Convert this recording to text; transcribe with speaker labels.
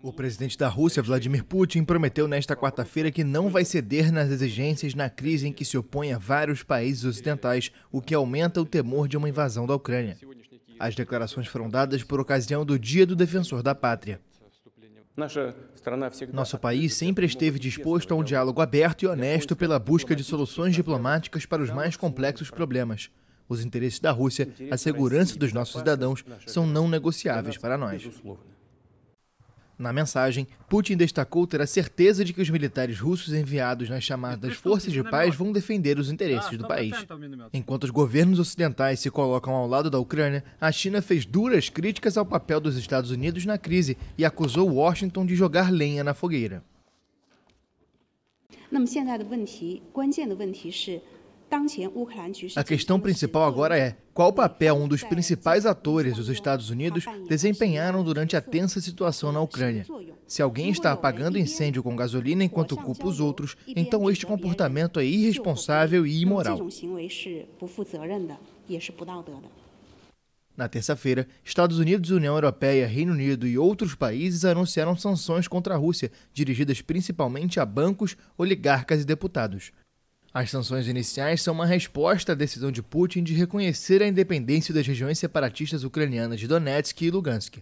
Speaker 1: O presidente da Rússia, Vladimir Putin, prometeu nesta quarta-feira que não vai ceder nas exigências na crise em que se opõe a vários países ocidentais, o que aumenta o temor de uma invasão da Ucrânia. As declarações foram dadas por ocasião do Dia do Defensor da Pátria. Nosso país sempre esteve disposto a um diálogo aberto e honesto pela busca de soluções diplomáticas para os mais complexos problemas. Os interesses da Rússia, a segurança dos nossos cidadãos, são não negociáveis para nós. Na mensagem, Putin destacou ter a certeza de que os militares russos enviados nas chamadas forças de paz vão defender os interesses ah, do tá, tá país. Tá Enquanto os governos ocidentais se colocam ao lado da Ucrânia, a China fez duras críticas ao papel dos Estados Unidos na crise e acusou Washington de jogar lenha na fogueira. 那么现在的问题，关键的问题是。a questão principal agora é qual papel um dos principais atores, os Estados Unidos, desempenharam durante a tensa situação na Ucrânia. Se alguém está apagando incêndio com gasolina enquanto culpa os outros, então este comportamento é irresponsável e imoral. Na terça-feira, Estados Unidos, União Europeia, Reino Unido e outros países anunciaram sanções contra a Rússia, dirigidas principalmente a bancos, oligarcas e deputados. As sanções iniciais são uma resposta à decisão de Putin de reconhecer a independência das regiões separatistas ucranianas de Donetsk e Lugansk.